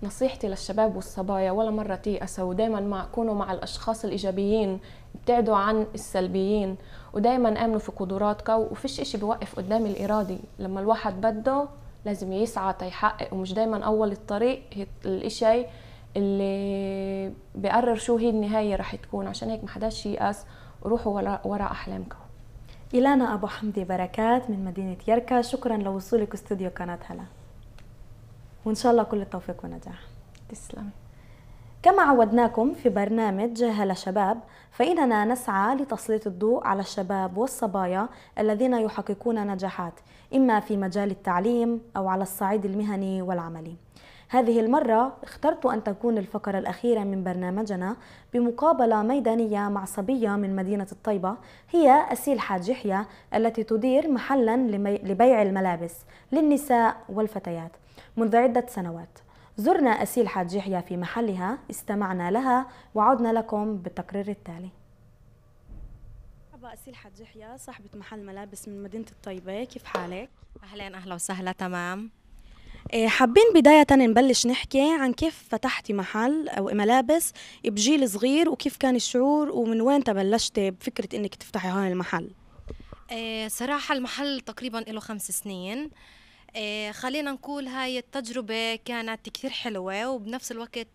نصيحتي للشباب والصبايا ولا مرة تيأسوا ودايما مع كونوا مع الأشخاص الإيجابيين ابتعدوا عن السلبيين ودايما آمنوا في قدراتكم وفيش إشي بوقف قدام الإرادة لما الواحد بده لازم يسعى تيحقق ومش دايما أول الطريق الإشي اللي بقرر شو هي النهاية رح تكون عشان هيك ما حداش ييأس وروحوا ورا, ورا أحلامكم إلانا أبو حمدي بركات من مدينة يركا شكرا لوصولك استوديو قناة هلا وإن شاء الله كل التوفيق والنجاح تسلم كما عودناكم في برنامج هلا شباب فإننا نسعى لتسليط الضوء على الشباب والصبايا الذين يحققون نجاحات إما في مجال التعليم أو على الصعيد المهني والعملي هذه المرة اخترت أن تكون الفقرة الأخيرة من برنامجنا بمقابلة ميدانية مع صبية من مدينة الطيبة هي أسيل حاج يحيى التي تدير محلا لبيع الملابس للنساء والفتيات منذ عدة سنوات زرنا أسيل حاج يحيى في محلها استمعنا لها وعدنا لكم بالتقرير التالي أسيل حاج يحيى صاحبة محل ملابس من مدينة الطيبة كيف حالك؟ أهلين أهلا وسهلا تمام إيه، حابين بداية نبلش نحكي عن كيف فتحتي محل أو ملابس بجيل صغير وكيف كان الشعور ومن وين تبلشتي بفكرة إنك تفتحي هون المحل إيه، صراحة المحل تقريبا له خمس سنين إيه، خلينا نقول هاي التجربة كانت كثير حلوة وبنفس الوقت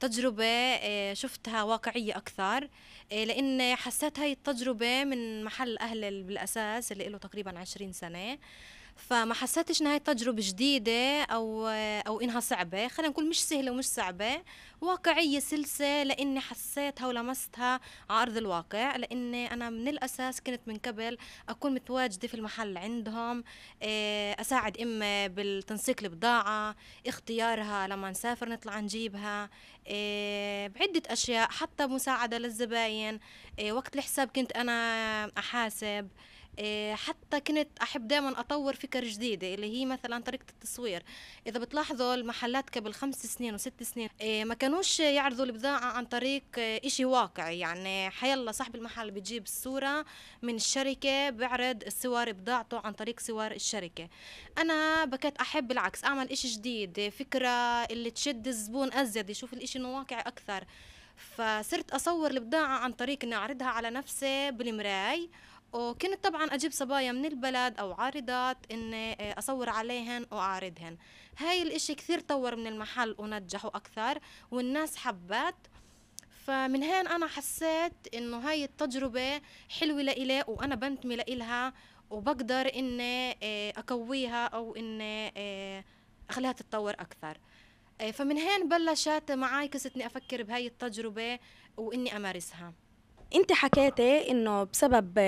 تجربة شفتها واقعية أكثر لأن حسيت هاي التجربة من محل أهل بالأساس اللي له تقريبا عشرين سنة فما حسيتش ان تجربه جديده او او انها صعبه خلينا نقول مش سهله ومش صعبه واقعيه سلسه لاني حسيتها ولمستها على ارض الواقع لاني انا من الاساس كنت من قبل اكون متواجده في المحل عندهم آه، اساعد امي بالتنسيق البضاعه اختيارها لما نسافر نطلع نجيبها آه، بعده اشياء حتى مساعده للزباين آه، وقت الحساب كنت انا احاسب إيه، حتى كنت أحب دائما أطور فكر جديدة اللي هي مثلا طريقة التصوير إذا بتلاحظوا المحلات قبل خمس سنين وست سنين إيه، ما كانوش يعرضوا البضاعة عن طريق إشي واقعي يعني حيلا صاحب المحل بيجيب الصورة من الشركة بعرض الصور بضاعته عن طريق صور الشركة أنا بكيت أحب بالعكس أعمل إشي جديد فكرة اللي تشد الزبون أزيد يشوف الإشي إنه واقعي أكثر فصرت أصور البضاعة عن طريق إني أعرضها على نفسي بالمراي وكنت طبعا أجيب صبايا من البلد أو عارضات إني آه، أصور عليهن وأعرضهن هاي الإشي كثير طور من المحل ونجحه أكثر والناس حبت فمن هين أنا حسيت إنه هاي التجربة حلوة لإلي وأنا بنتمي لإلها وبقدر إني آه، أقويها أو إني آه، أخليها تتطور أكثر فمن هين بلشت معاي قصة إني أفكر بهاي التجربة وإني أمارسها انت حكيتي انه بسبب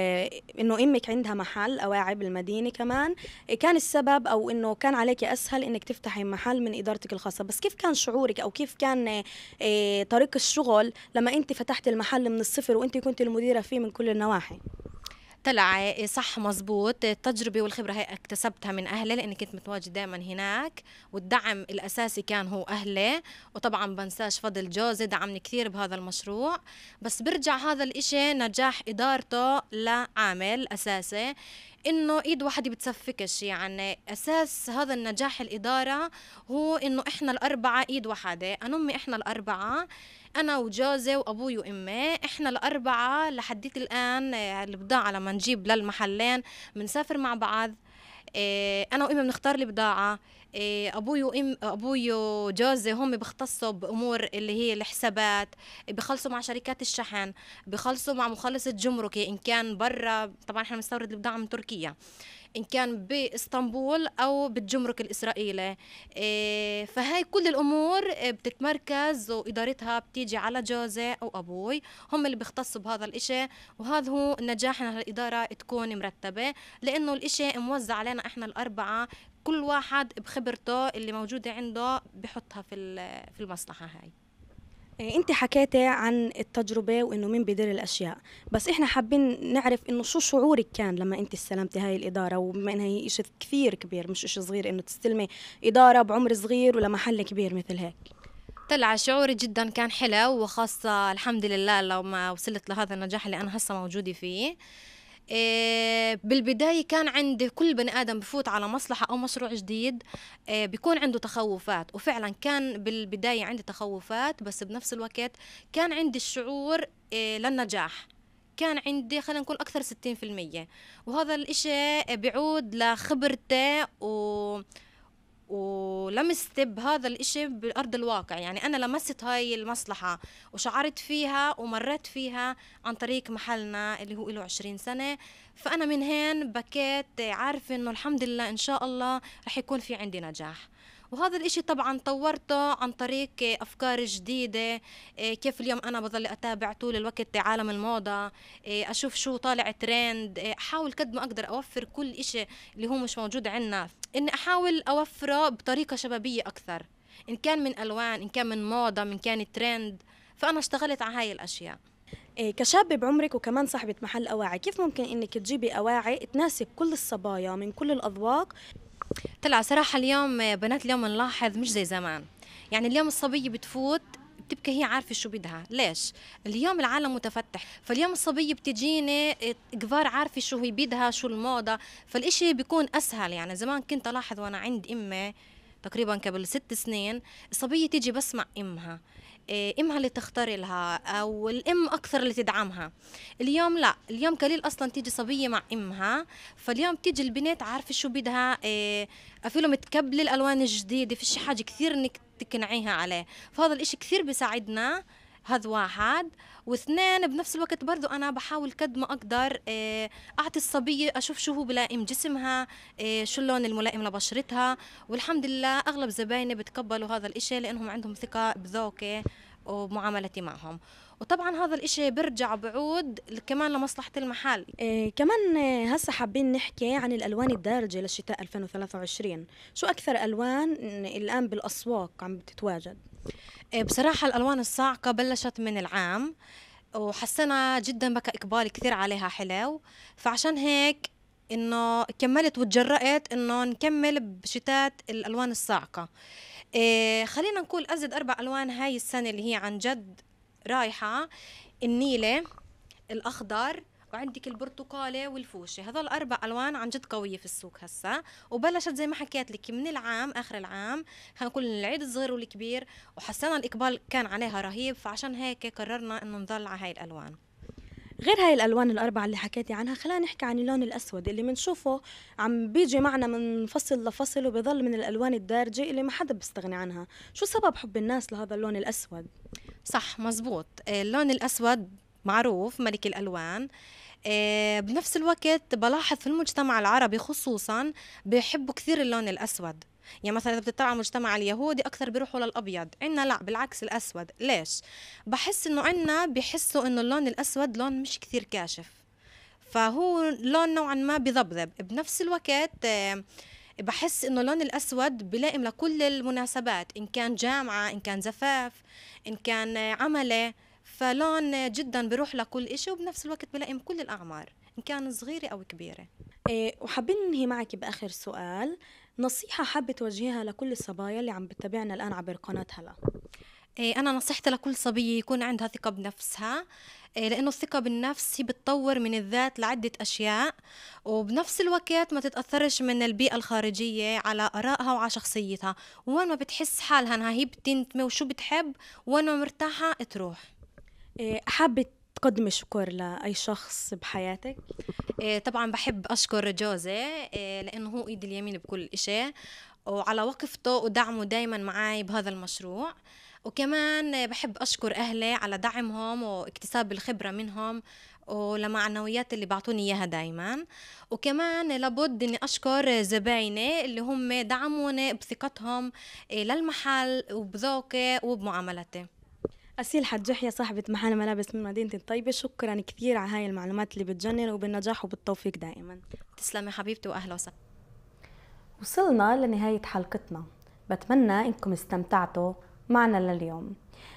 انه امك عندها محل اواعي بالمدينه كمان كان السبب او انه كان عليك اسهل انك تفتحي محل من ادارتك الخاصه بس كيف كان شعورك او كيف كان آه، طريق الشغل لما انت فتحت المحل من الصفر وانت كنت المديره فيه من كل النواحي طلع صح مزبوط التجربه والخبره هي اكتسبتها من اهلي لاني كنت متواجد دائما هناك والدعم الاساسي كان هو اهلي وطبعا بنساش فضل جوزي دعمني كثير بهذا المشروع بس برجع هذا الاشي نجاح ادارته لعامل اساسي انه ايد واحده بتسفكش يعني اساس هذا النجاح الاداره هو انه احنا الاربعه ايد واحده انمي احنا الاربعه انا وجوزي وابوي وامي احنا الاربعه لحديت الان آه، البضاعه لما نجيب للمحلين بنسافر مع بعض آه، انا وامي بنختار البضاعه آه، ابوي وام ابوي وجوزي هم بيختصوا بامور اللي هي الحسابات بخلصوا مع شركات الشحن بخلصوا مع مخلص الجمركي ان كان برا طبعا احنا بنستورد البضاعه من تركيا إن كان بإسطنبول أو بالجمرك الإسرائيلي إيه، فهي كل الأمور إيه، بتتمركز وإدارتها بتيجي على جوزي أو أبوي هم اللي بيختصوا بهذا الإشي وهذا هو نجاح إنها الإدارة تكون مرتبة لأنه الإشي موزع علينا إحنا الأربعة كل واحد بخبرته اللي موجودة عنده بحطها في في المصلحة هاي آه، انت حكيتي عن التجربه وانه مين بيدير الاشياء بس احنا حابين نعرف انه شو شعورك كان لما انت استلمتي هاي الاداره وبما انها هي شيء كثير كبير مش شيء صغير انه تستلمي اداره بعمر صغير ولمحل كبير مثل هيك طلع شعوري جدا كان حلو وخاصة الحمد لله لما وصلت لهذا النجاح اللي أنا هسه موجودة فيه آه، بالبداية كان عند كل بني آدم بفوت على مصلحة أو مشروع جديد آه، بيكون عنده تخوفات وفعلا كان بالبداية عندي تخوفات بس بنفس الوقت كان عندي الشعور آه، للنجاح كان عندي خلينا نقول أكثر 60% وهذا الإشي بيعود لخبرتي و ولمست بهذا الإشي بأرض الواقع يعني أنا لمست هاي المصلحة وشعرت فيها ومرت فيها عن طريق محلنا اللي هو له عشرين سنة فأنا من هين بكيت عارفة إنه الحمد لله إن شاء الله رح يكون في عندي نجاح وهذا الإشي طبعا طورته عن طريق أفكار جديدة إيه، كيف اليوم أنا بظل أتابع طول الوقت عالم الموضة إيه، أشوف شو طالع ترند إيه، أحاول قد ما أقدر أوفر كل إشي اللي هو مش موجود عندنا إني أحاول أوفره بطريقة شبابية أكثر إن كان من ألوان إن كان من موضة من كان ترند فأنا اشتغلت على هاي الأشياء كشابة بعمرك وكمان صاحبة محل أواعي كيف ممكن إنك تجيبي أواعي تناسب كل الصبايا من كل الأذواق طلع صراحه اليوم آه، بنات اليوم نلاحظ مش زي زمان يعني اليوم الصبيه بتفوت بتبكي هي عارفه شو بدها ليش اليوم العالم متفتح فاليوم الصبيه بتجيني آه، كبار عارفه شو هي بدها شو الموضه فالإشي بيكون اسهل يعني زمان كنت الاحظ وانا عند امي تقريبا قبل ست سنين الصبيه تيجي بسمع امها إيه، امها اللي تختار لها او الام اكثر اللي تدعمها اليوم لا اليوم قليل اصلا تيجي صبيه مع امها فاليوم تيجي البنت عارفه شو بدها إيه، افيلو متكبل الالوان الجديده فيش حاجه كثير انك تقنعيها عليه فهذا الاشي كثير بيساعدنا هذا واحد واثنين بنفس الوقت برضو أنا بحاول قد ما أقدر آه، أعطي الصبية أشوف شو هو بلائم جسمها آه، شو اللون الملائم لبشرتها والحمد لله أغلب زبايني بتقبلوا هذا الإشي لأنهم عندهم ثقة بذوقي ومعاملتي معهم وطبعا هذا الإشي برجع بعود كمان لمصلحة المحل إيه كمان آه، هسا حابين نحكي عن الألوان الدارجة للشتاء 2023 شو أكثر ألوان الآن بالأسواق عم تتواجد إيه، بصراحة الألوان الصاعقة بلشت من العام وحسنا جدا بكى إقبال كثير عليها حلو فعشان هيك إنه كملت وتجرأت إنه نكمل بشتات الألوان الصاعقة إيه، خلينا نقول أزد أربع ألوان هاي السنة اللي هي عن جد رايحة النيلة الأخضر وعندك البرتقالي والفوشي هذول اربع الوان عن جد قويه في السوق هسا وبلشت زي ما حكيت لك من العام اخر العام خلينا نقول العيد الصغير والكبير وحسينا الاقبال كان عليها رهيب فعشان هيك قررنا انه نضل على هاي الالوان غير هاي الالوان الاربعه اللي حكيتي عنها خلينا نحكي عن اللون الاسود اللي بنشوفه عم بيجي معنا من فصل لفصل وبيضل من الالوان الدارجه اللي ما حدا بيستغني عنها شو سبب حب الناس لهذا اللون الاسود صح مزبوط اللون الاسود معروف ملك الالوان آه، بنفس الوقت بلاحظ في المجتمع العربي خصوصا بيحبوا كثير اللون الأسود يعني مثلا اذا بتطلع على المجتمع اليهودي اكثر بيروحوا للابيض عندنا لا بالعكس الاسود ليش بحس انه عندنا بحسوا انه اللون الاسود لون مش كثير كاشف فهو لون نوعا ما بضبضب بنفس الوقت آه، بحس انه اللون الاسود بلائم لكل المناسبات ان كان جامعه ان كان زفاف ان كان عمله فلون جدا بروح لكل شيء وبنفس الوقت بلائم كل الأعمار إن كان صغيرة أو كبيرة إيه وحابين ننهي معك بآخر سؤال نصيحة حابة توجهيها لكل الصبايا اللي عم بتتابعنا الآن عبر قناة هلا إيه أنا نصيحتي لكل صبية يكون عندها ثقة بنفسها إيه لأنه الثقة بالنفس هي بتطور من الذات لعدة أشياء وبنفس الوقت ما تتأثرش من البيئة الخارجية على آرائها وعلى شخصيتها وين ما بتحس حالها أنها هي بتنتمي وشو بتحب وين ما مرتاحة تروح إيه، حابة تقدمي شكر لأي شخص بحياتك؟ إيه، طبعا بحب أشكر جوزي إيه، لأنه هو إيدي اليمين بكل إشي وعلى وقفته ودعمه دايما معي بهذا المشروع وكمان بحب أشكر أهلي على دعمهم واكتساب الخبرة منهم ولمعنويات اللي بعطوني إياها دايما وكمان لابد أني أشكر زبايني اللي هم دعموني بثقتهم للمحل وبذوقي وبمعاملتي أسيل حتجحية صاحبة محل ملابس من مدينة الطيبة شكرا كثير على هاي المعلومات اللي بتجنن وبالنجاح وبالتوفيق دائما تسلمي حبيبتي وأهلا وسهلا وصلنا لنهاية حلقتنا بتمنى إنكم استمتعتوا معنا لليوم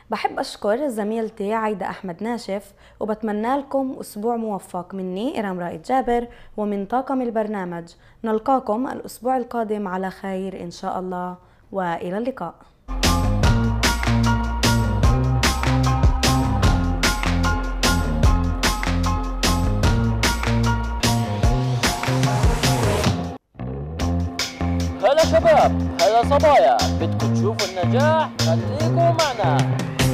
بحب أشكر زميلتي عايدة أحمد ناشف وبتمنى لكم أسبوع موفق مني إرام رائد جابر ومن طاقم البرنامج نلقاكم الأسبوع القادم على خير إن شاء الله وإلى اللقاء شباب هلا صبايا بدكم تشوفوا النجاح خليكم معنا